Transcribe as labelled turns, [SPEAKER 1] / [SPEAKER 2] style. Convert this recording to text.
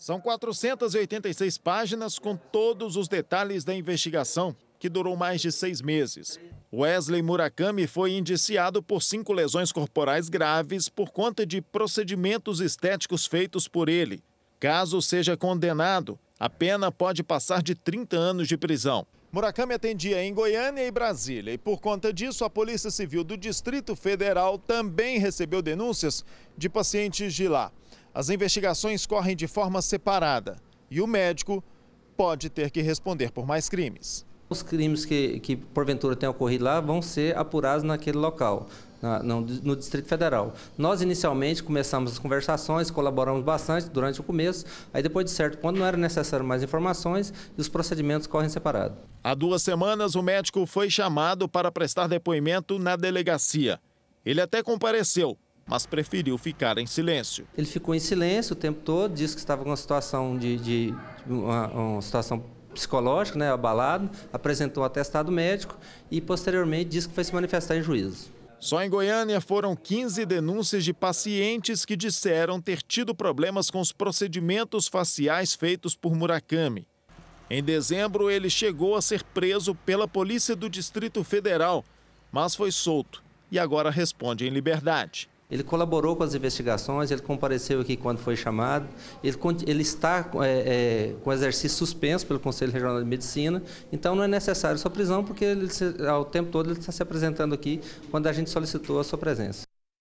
[SPEAKER 1] São 486 páginas com todos os detalhes da investigação, que durou mais de seis meses. Wesley Murakami foi indiciado por cinco lesões corporais graves por conta de procedimentos estéticos feitos por ele. Caso seja condenado, a pena pode passar de 30 anos de prisão. Murakami atendia em Goiânia e Brasília e, por conta disso, a Polícia Civil do Distrito Federal também recebeu denúncias de pacientes de lá as investigações correm de forma separada e o médico pode ter que responder por mais crimes. Os
[SPEAKER 2] crimes que, que porventura tenham ocorrido lá vão ser apurados naquele local, na, no, no Distrito Federal. Nós, inicialmente, começamos as conversações, colaboramos bastante durante o começo,
[SPEAKER 1] aí depois de certo quando não era necessário mais informações os procedimentos correm separados. Há duas semanas, o médico foi chamado para prestar depoimento na delegacia. Ele até compareceu, mas preferiu ficar em silêncio. Ele ficou em silêncio o tempo todo, disse que estava com
[SPEAKER 2] uma situação de, de uma, uma situação psicológica, né, abalado, apresentou
[SPEAKER 1] atestado médico e posteriormente disse que foi se manifestar em juízo. Só em Goiânia foram 15 denúncias de pacientes que disseram ter tido problemas com os procedimentos faciais feitos por Murakami. Em dezembro, ele chegou a ser preso pela Polícia do Distrito Federal, mas foi solto e agora responde em liberdade. Ele colaborou com as investigações, ele compareceu aqui quando foi chamado, ele,
[SPEAKER 2] ele está é, é, com exercício suspenso pelo Conselho Regional de Medicina, então não é necessário sua prisão, porque ele, ao tempo todo ele está se apresentando aqui quando a gente solicitou a sua presença.